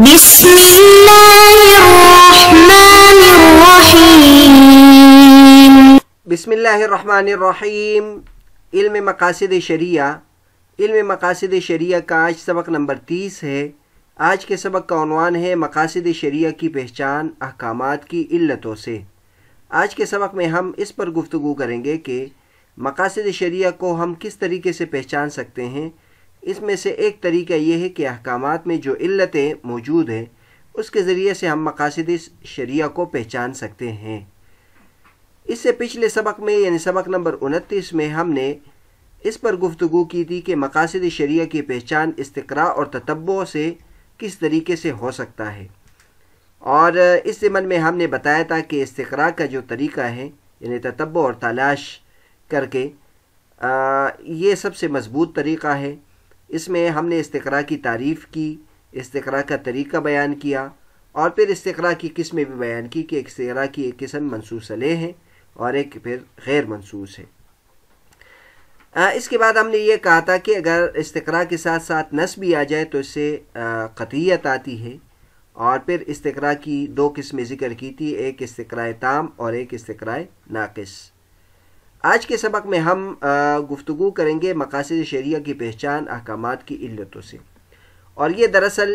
بسم الله الرحمن الرحيم इल्म मकासद शरिया इल्म मकासद शरिया का आज सबक नंबर तीस है आज के सबक का अनवान है मकासद शरिया की पहचान अहकाम की इल्लतों से आज के सबक में हम इस पर गुफ्तु करेंगे कि मकासद शरिया को हम किस तरीके से पहचान सकते हैं इसमें से एक तरीका यह है कि अहकाम में जो इल्लतें मौजूद हैं उसके ज़रिए से हम मकासद शरिया को पहचान सकते हैं इससे पिछले सबक में यानी सबक नंबर उनतीस में हमने इस पर गुफ्तु की थी कि मकासद शरिया की पहचान इसतरा और ततब्बों से किस तरीके से हो सकता है और इस ज़मन में हमने बताया था कि इसतरा का जो तरीका है यानी ततब्बो और तलाश करके आ, ये सबसे मज़बूत तरीका है इसमें हमने इस्तरा की तारीफ़ की इस्तरा का तरीका बयान किया और फिर इस्तरा की किस्में भी बयान की कि इस्तरा की एक किस्म मनसूस अले हैं और एक फिर गैर मनसूस है आ, इसके बाद हमने ये कहा था कि अगर इस्तरा के साथ साथ नस भी आ जाए तो इससे कतीयत आती है और फिर इस्तरा की दो किस्में ज़िक्र की थी एक इस्तरा ताम और एक इस्तरा नाकस आज के सबक में हम गुफ्तु करेंगे मकासद शरिया की पहचान अहकाम की इल्लतों से और ये दरअसल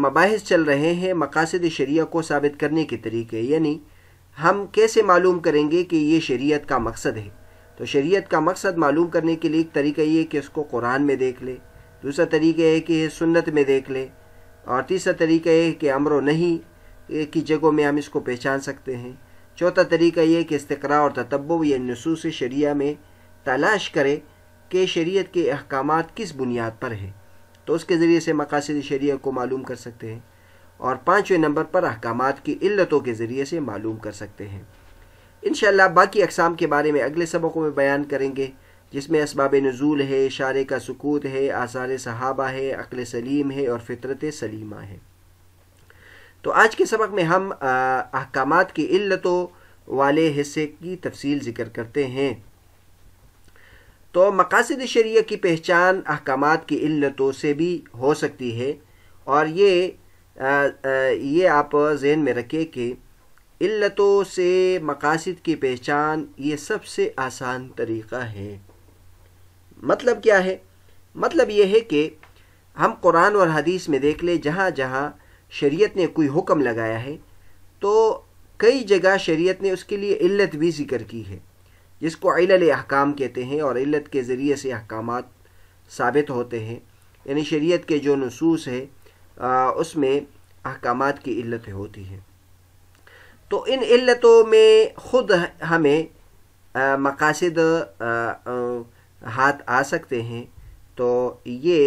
मबास चल रहे हैं मकासद शरिया को साबित करने के तरीके यानी हम कैसे मालूम करेंगे कि ये शरीयत का मकसद है तो शरीयत का मकसद मालूम करने के लिए एक तरीका ये है कि उसको कुरान में देख ले दूसरा तरीका है कि सुन्नत में देख ले और तीसरा तरीका है कि अमर नहीं की जगहों में हम इसको पहचान सकते हैं चौथा तरीका यह कि इस्तरा और ततब या नसूस शरिया में तलाश करे कि शरीत के अहकाम किस बुनियाद पर हैं तो उसके ज़रिए से मकासद शरिया को मालूम कर सकते हैं और पाँचवें नंबर पर अहकाम की इल्लतों के ज़रिए से मालूम कर सकते हैं इन बाकी अकसाम के बारे में अगले सबकों में बयान करेंगे जिसमें इसबाब नज़ूल है इशारे का सकूत है आसार सहाबा है अकल सलीम है और फितरत सलीमा है तो आज के सबक में हम अहकाम की इल्लतों वाले हिस्से की तफसील ज़िक्र करते हैं तो मकासद शरिया की पहचान अहकाम की इल्लतों से भी हो सकती है और ये आ, आ, ये आप जहन में रखें कि इल्लतों से मकासद की पहचान ये सबसे आसान तरीक़ा है मतलब क्या है मतलब ये है कि हम कुरान और हदीस में देख ले जहाँ जहाँ शरीयत ने कोई हुक्म लगाया है तो कई जगह शरीयत ने उसके लिए इल्लत भी जिक्र की है जिसको इलल अहकाम कहते हैं और इल्लत के ज़रिए से अहकाम साबित होते हैं यानी शरीयत के जो नसूस है आ, उसमें अहकाम की इल्लत होती है तो इन इल्लतों में ख़ुद हमें मकासद हाथ आ सकते हैं तो ये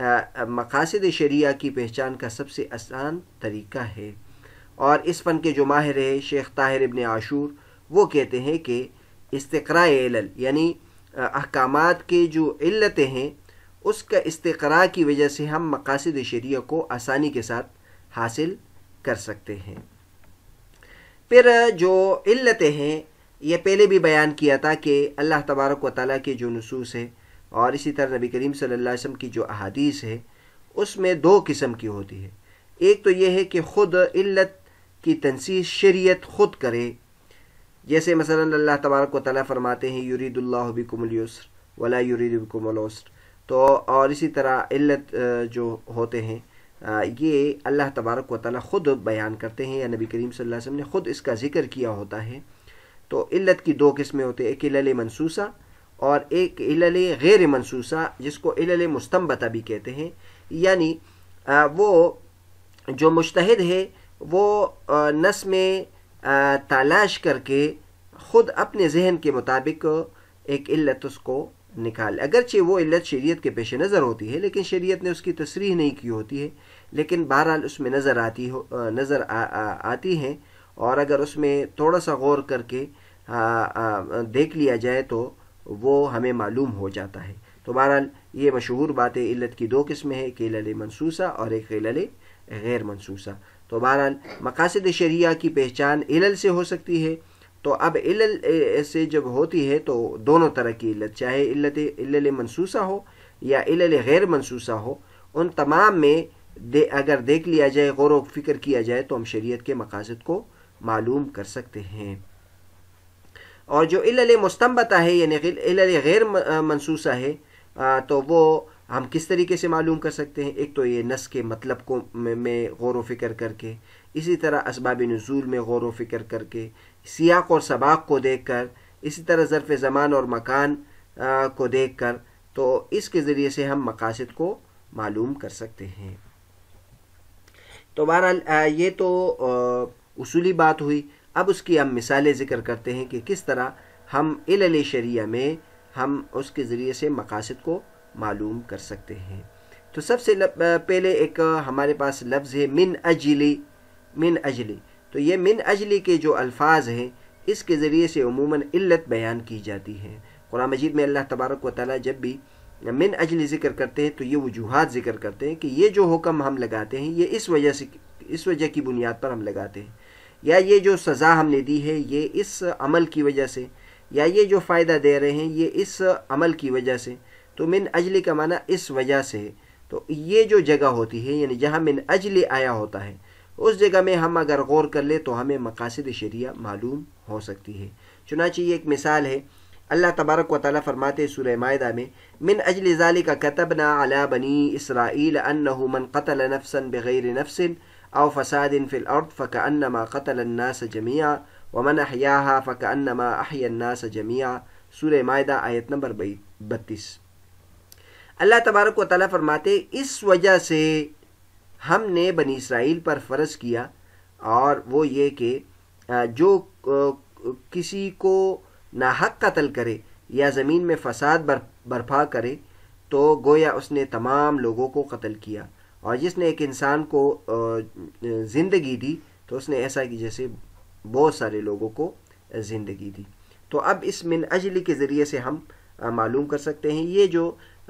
मकासद शरिया की पहचान का सबसे आसान तरीका है और इस फ़न के जो माहिर है शेख ताहिर इबन आशूर वो कहते हैं कि इस्तरा यानी अहकाम के जो इल्लतें हैं उसका इसतरा की वजह से हम मकासद शरिया को आसानी के साथ हासिल कर सकते हैं फिर जो इल्लतें हैं यह पहले भी बयान किया था कि अल्लाह तबारक व के जो नसूस है और इसी तरह नबी करीम सल्लल्लाहु अलैहि वसल्लम की जो अहादीस है उसमें दो किस्म की होती है एक तो यह है कि ख़ुद इल्लत की तनसीस शरीयत ख़ुद करे जैसे मसलन अल्लाह तबारक व फरमाते हैं युरीदुल्लाबिकुमलसर वला युरीदबिकुमलसर तो और इसी तरह इल्लत जो होते हैं ये अल्लाह तबारक व ताली ख़ुद बयान करते हैं या नबी करीम सल्लल्लाहु अलैहि वसल्लम ने ख़ुद इसका ज़िक्र किया होता है तो इल्लत की दो किस्में होते हैं एक लल मनसूसा और एक इलल गैर मनसूसा जिसको इलल मुस्तम्बता भी कहते हैं यानी वो जो मुश्तहद है वो नस में तलाश करके ख़ुद अपने जहन के मुताबिक एक इल्लत उसको निकाल अगरचे वो इल्लत शरीयत के पेश नज़र होती है लेकिन शरीयत ने उसकी तस्रीह नहीं की होती है लेकिन बहरहाल उसमें नज़र आती हो नज़र आती हैं और अगर उसमें थोड़ा सा गौर करके आ, आ, देख लिया जाए तो वो हमें मालूम हो जाता है तो बहरहाल ये मशहूर बातें इल्लत की दो किस्में हैं एक लल मनसूसा और एक लल गैर मनसूसा तो बहरहाल मकासद शरिया की पहचान इलल से हो सकती है तो अब इलल से जब होती है तो दोनों तरह की इल्लत चाहे इल्लत इल्ल मनसूसा हो या इल्ल गैर मनसूसा हो उन तमाम में दे अगर देख लिया जाए गौर व फिक्र किया जाए तो हम शरीयत के मकासद को मालूम कर सकते हैं और जो इल मुस्तम्बता है यानी इल गैर मनसूसा है तो वो हम किस तरीके से मालूम कर सकते हैं एक तो ये नस के मतलब को में गौर वफ़िक्र करके इसी तरह इसबाब नज़ूल में गौर वफ़िक्र करके सियाक और सबाक को देख कर इसी तरह ज़रफ़ ज़मान और मकान को देख कर तो इसके ज़रिए से हम मकासद को मालूम कर सकते हैं तो बहरहाल ये तो उसूली बात हुई अब उसकी हम मिसालें ज़िक्र करते हैं कि किस तरह हम इल शरिया में हम उसके ज़रिए से मकासद को मालूम कर सकते हैं तो सबसे पहले एक हमारे पास लफ्ज़ है मिन अजली मिन अजली तो ये मिन अजली के जो अल्फाज हैं इसके ज़रिए से उमूमा इल्लत बयान की जाती है कुरान मजीद में अल्लाह तबारक व ताली जब भी मिन अजली ज़िक्र करते हैं तो ये वजूहत ज़िक्र करते हैं कि ये जो हुक्म हम लगाते हैं ये इस वजह से इस वजह की बुनियाद पर हम लगाते हैं या ये जो सज़ा हमने दी है ये इस अमल की वजह से या ये जो फ़ायदा दे रहे हैं ये इस अमल की वजह से तो मिन अजली का माना इस वजह से है तो ये जो जगह होती है यानी जहाँ मिन अजली आया होता है उस जगह में हम अगर गौर कर ले तो हमें मकासद शरिया मालूम हो सकती है चुनाचे ये एक मिसाल है अल्लाह तबारक व ताली फरमाते सुर माहा में मिन अजल जाली का कतब ना अला बनी इसराइल अन मन कतल नफसन बग़ैर नफसिन أو فساد في الأرض فكأنما قتل الناس جميعا वमन अहयाहा फ़कअन्नमा अहयन्ना सजमिया सूर मायदा आयत नंबर बत्तीस अल्लाह तबारक व ताली फरमाते इस वजह से हमने बनी इसराइल पर फ़र्ज़ किया और वो ये कि जो किसी को नाहक कत्ल करे या ज़मीन में फसाद बर बर्पा करे तो गोया उसने तमाम लोगों को कत्ल किया और जिसने एक इंसान को ज़िंदगी दी तो उसने ऐसा कि जैसे बहुत सारे लोगों को ज़िंदगी दी तो अब इस मिन अजली के ज़रिए से हम मालूम कर सकते हैं ये जो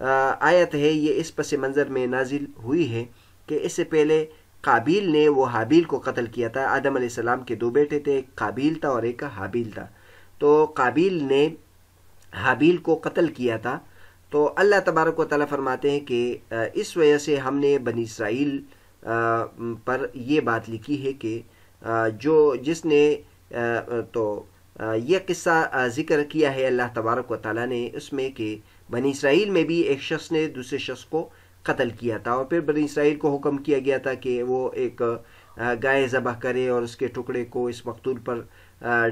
आयत है ये इस पस मंज़र में नाजिल हुई है कि इससे पहले काबिल ने वो हाबिल को कत्ल किया था आदम सलाम के दो बेटे थे एक काबिल था और एक हाबिल था तो काबिल ने हाबिल को कत्ल किया था तो अल्लाह तबारक वाली फरमाते हैं कि इस वजह से हमने बनी इसराइल पर यह बात लिखी है कि जो जिसने तो यह किस्सा ज़िक्र किया है अल्लाह तबारक वाली ने उसमें कि बनी इसराइल में भी एक शख्स ने दूसरे शख्स को कत्ल किया था और फिर बनी इसराइल को हुक्म किया गया था कि वो एक गाय ज़बह करे और उसके टुकड़े को इस मकतूल पर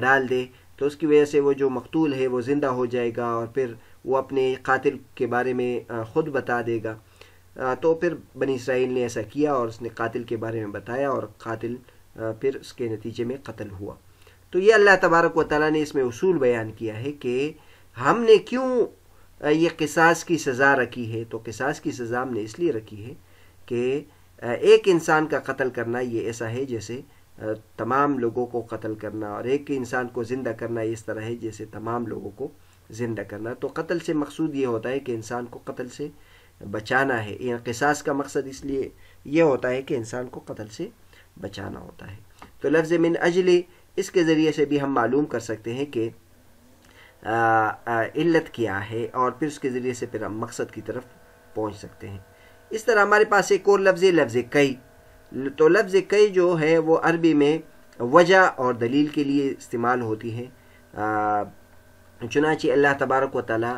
डाल दे तो उसकी वजह से वो जो मकतूल है वो ज़िंदा हो जाएगा और फिर वो अपने कातिल के बारे में ख़ुद बता देगा तो फिर बनी इसराइल ने ऐसा किया और उसने कातिल के बारे में बताया और कातिल फिर उसके नतीजे में कत्ल हुआ तो ये अल्लाह तबारक व ताली ने इसमें उसूल बयान किया है कि हमने क्यों ये किसास की सज़ा रखी है तो किसास की सज़ा हमने इसलिए रखी है कि एक इंसान का कत्ल करना ये ऐसा है जैसे तमाम लोगों को कत्ल करना और एक इंसान को ज़िंदा करना इस तरह है जैसे तमाम लोगों को ज़िंदा करना तो कत्ल से मकसूद ये होता है कि इंसान को कत्ल से बचाना है या किसास का मकसद इसलिए यह होता है कि इंसान को कत्ल से बचाना होता है तो लफ्ज़ मिन अजली इसके ज़रिए से भी हम मालूम कर सकते हैं कि इल्लत क्या है और फिर उसके ज़रिए से फिर हम मकसद की तरफ पहुँच सकते हैं इस तरह हमारे पास एक और लफ्ज़ लफ्ज़ कई तो लफ्ज़ कई जो है वो अरबी में वजह और दलील के लिए इस्तेमाल होती है चुनाची अल्लाह तबारक व ताली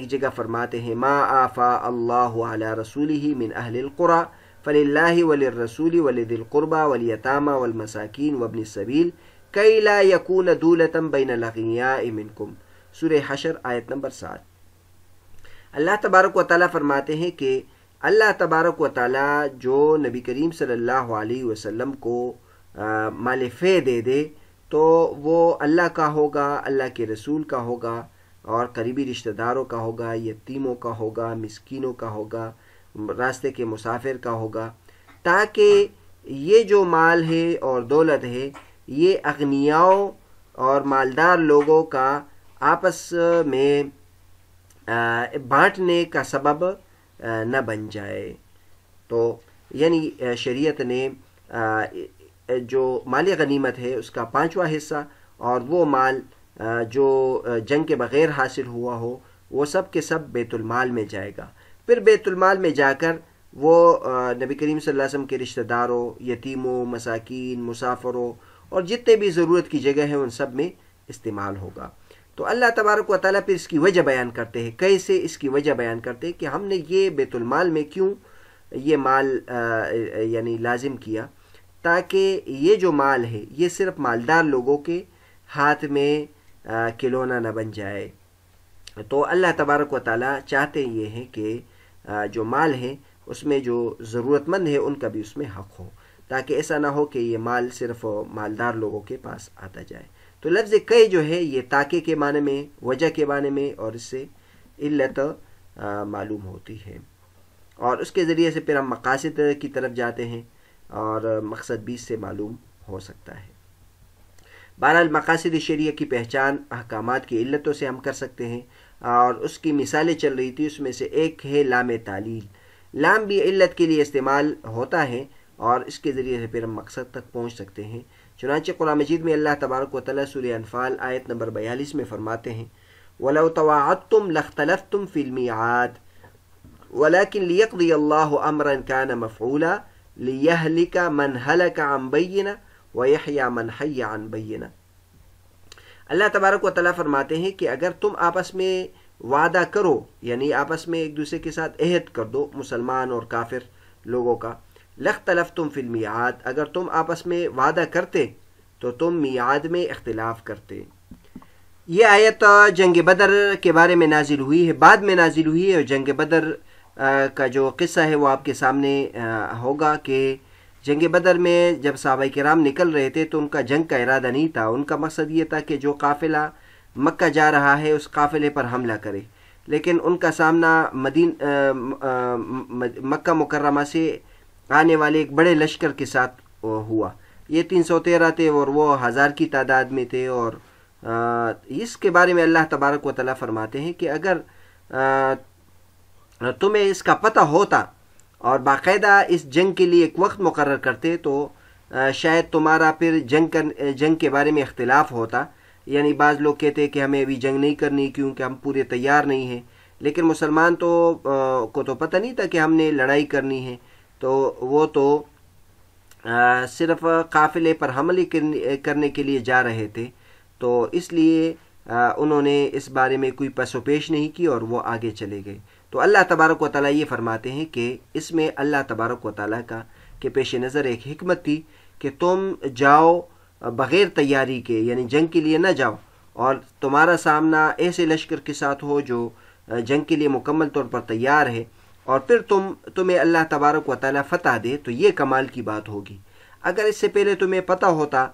एक जगह फरमाते हैं मा आफ़ा अल्लाह रसूल ही मिन अहलकुरा फ़ल्ला वलरसूल वलदिलकुरबा वलियतामा वलमसाकिन वबन सबील कई ला यकून दूलतम बिन लगिया मिनकुम सुर हशर आयत नंबर सात अल्लाह तबारक व ताली फरमाते हैं कि अल्लाह तबारक व ताली जो नबी करीम सल्लल्लाहु अलैहि वसल्लम को मालफे दे दे तो वो अल्लाह का होगा अल्लाह के रसूल का होगा और करीबी रिश्तेदारों का होगा यतीमों का होगा मिसकिनों का होगा रास्ते के मुसाफिर का होगा ताकि ये जो माल है और दौलत है ये अग्नियाओं और मालदार लोगों का आपस में बांटने का सबब न बन जाए तो यानी शरीयत ने जो माल गनीमत है उसका पांचवा हिस्सा और वो माल जो जंग के बग़ैर हासिल हुआ हो वो सब के सब बेतुलमाल में जाएगा फिर बेतुलमाल में जाकर वो नबी करीम वसल्लम के रिश्तेदारों यतीमों मसाकिन मुसाफरों और जितने भी ज़रूरत की जगह हैं उन सब में इस्तेमाल होगा तो अल्लाह तबारक व ताली फिर इसकी वजह बयान करते हैं कैसे इसकी वजह बयान करते हैं कि हमने ये बेतुलमाल में क्यों ये माल यानी लाजिम किया ताकि ये जो माल है ये सिर्फ मालदार लोगों के हाथ में खिलौना न बन जाए तो अल्लाह तबारक व चाहते ये हैं कि जो माल है उसमें जो ज़रूरतमंद है उनका भी उसमें हक़ हो ताकि ऐसा ना हो कि ये माल सिर्फ मालदार लोगों के पास आता जाए तो लफ्ज़ कई जो है ये ताके के माने में वजह के माने में और इससे इल्लत मालूम होती है और उसके ज़रिए से फिर हम मकासद की तरफ जाते हैं और मकसद भी इससे मालूम हो सकता है बहरहाल मकासद शरिया की पहचान अहकाम की इल्लतों से हम कर सकते हैं और उसकी मिसालें चल रही थी उसमें से एक है लाम तालील लाम भी इल्लत के लिए इस्तेमाल होता है और इसके ज़रिए से फिर हम मकसद तक पहुँच सकते हैं चुनाच कुरान मजीद में अल्लाह तबारक वाली सुरफाल आयत नंबर बयालीस में फरमाते हैं वला तवात तुम लख्तलफ तुम फिल्मियात वलाकिन लियकदी अल्लाह अमरन कान मफूला लियहलिका मन हलक अम्बैना वहया मन हया अनबैना अल्लाह तबारक वाली फरमाते हैं कि अगर तुम आपस में वादा करो यानी आपस में एक दूसरे के साथ अहद कर दो मुसलमान और काफिर लोगों का लख्तलफ तुम फिल मियाद अगर तुम आपस में वादा करते तो तुम मियाद में इख्तलाफ करते ये आयत जंग बदर के बारे में नाजिल हुई है बाद में नाजिल हुई है और जंग बदर का जो किस्सा है वो आपके सामने होगा कि जंग बदर में जब सहाबा कराम निकल रहे थे तो उनका जंग का इरादा नहीं था उनका मकसद ये था कि जो काफ़िला मक्का जा रहा है उस काफ़िले पर हमला करे लेकिन उनका सामना मदीन मक्का मुकरमा से आने वाले एक बड़े लश्कर के साथ हुआ ये तीन सौ तेरह थे और वो हज़ार की तादाद में थे और इसके बारे में अल्लाह तबारक व ताली फरमाते हैं कि अगर तुम्हें इसका पता होता और बाकायदा इस जंग के लिए एक वक्त मुकर करते तो शायद तुम्हारा फिर जंग कर जंग के बारे में इख्तलाफ होता यानी बाज़ लोग कहते कि हमें अभी जंग नहीं करनी क्योंकि हम पूरे तैयार नहीं हैं लेकिन मुसलमान तो आ, को तो पता नहीं था कि हमने लड़ाई करनी है तो वो तो आ, सिर्फ काफ़िले पर हमले करने के लिए जा रहे थे तो इसलिए आ, उन्होंने इस बारे में कोई पसोपेश नहीं की और वो आगे चले गए तो अल्लाह तबारक व ये फरमाते हैं कि इसमें अल्लाह तबारक व का के पेश नज़र एक हमत थी कि तुम जाओ बग़ैर तैयारी के यानी जंग के लिए ना जाओ और तुम्हारा सामना ऐसे लश्कर के साथ हो जो जंग के लिए मुकम्मल तौर पर तैयार है और फिर तुम तुम्हें अल्लाह तबारक व ताली फ़तह दे तो ये कमाल की बात होगी अगर इससे पहले तुम्हें पता होता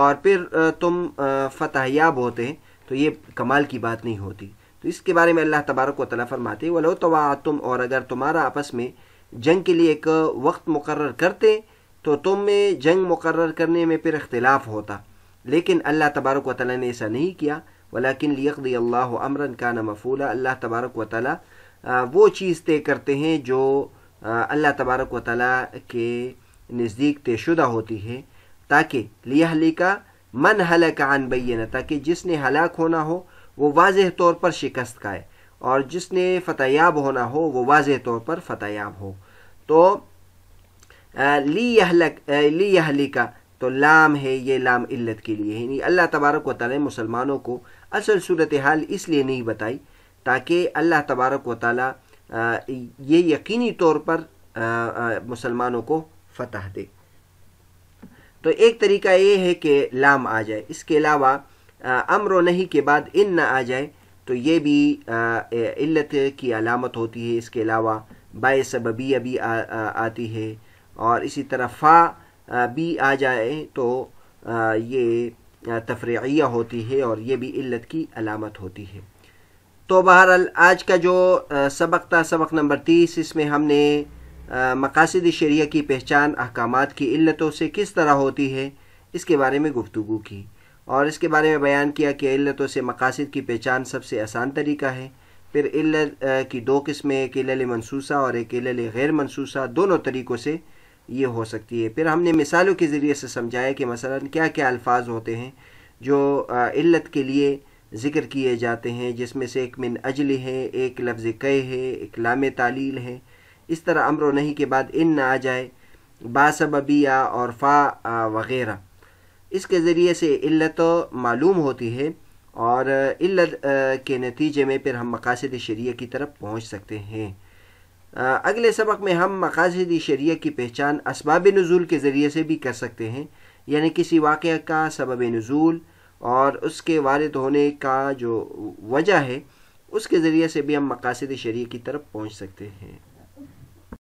और फिर तुम फ़तह याब होते तो ये कमाल की बात नहीं होती तो इसके बारे में अल्लाह तबारक व ताली फरमाते वलो तो तुम और अगर तुम्हारा आपस में जंग के लिए एक वक्त मुकर करते तो तुम में जंग मुकर करने में फिर अख्तिलाफ़ होता लेकिन अल्लाह तबारक व ताली ने ऐसा नहीं किया वलाकिन लियकदी अल्लाह अमरन का न मफूला अल्लाह तबारक व ताली वो चीज़ तय करते हैं जो अल्लाह तबारक व ताली के नज़दीक तयशुदा होती है ताकि लियाहलिका मन हलक आन बैन ताकि जिसने हलाक होना हो वो वाज तौर पर शिकस्त का है और जिसने फतयाब होना हो वो वाज तौर पर फतयाब हो तो ली यहलक ली तो लाम है ये लाम इल्लत के लिए यानी अल्लाह तबारक व ताली मुसलमानों को असल सूरत हाल इसलिए नहीं बताई ताकि अल्लाह तबारक व ताली ये यकीनी तौर पर मुसलमानों को फतह दे तो एक तरीका ये है कि लाम आ जाए इसके अलावा अमर नहीं के बाद इन न आ जाए तो ये भी इल्लत की अलामत होती है इसके अलावा बासबबिया भी आ, आ, आती है और इसी तरह फ़ा भी आ जाए तो आ, ये तफरिया होती है और ये भी इल्लत की अलामत होती है तो बहरहाल आज का जो सबक था सबक नंबर तीस इसमें हमने मकासद शरिया की पहचान अहकाम की इल्लतों से किस तरह होती है इसके बारे में गुफ्तु की और इसके बारे में बयान किया कि इल्लतों से मकासद की पहचान सबसे आसान तरीका है फिर इल्लत की दो किस्में एक इल्ल मनसूसा और एक इल्ल गैर मनसूसा दोनों तरीक़ों से ये हो सकती है फिर हमने मिसालों के ज़रिए से समझाया कि मसला क्या क्या अल्फाज होते हैं जो इल्लत के लिए ज़िक्र किए जाते हैं जिसमें से एक मिन अजल है एक लफ्ज़ कह है एक लाम तालील है इस तरह अमर नहीं के बाद इन ना आ जाए बासबिया और फ़ा वग़ैरह इसके ज़रिए से इल्लत मालूम होती है और इल्लत के नतीजे में फिर हम मकासद शरीय की तरफ पहुंच सकते हैं अगले सबक में हम मकासद शरीय की पहचान इसबाब नज़ुल के ज़रिए से भी कर सकते हैं यानी किसी वाक़ का सबब नज़ुल और उसके वारद होने का जो वजह है उसके ज़रिए से भी हम मकासद शरीर की तरफ पहुंच सकते हैं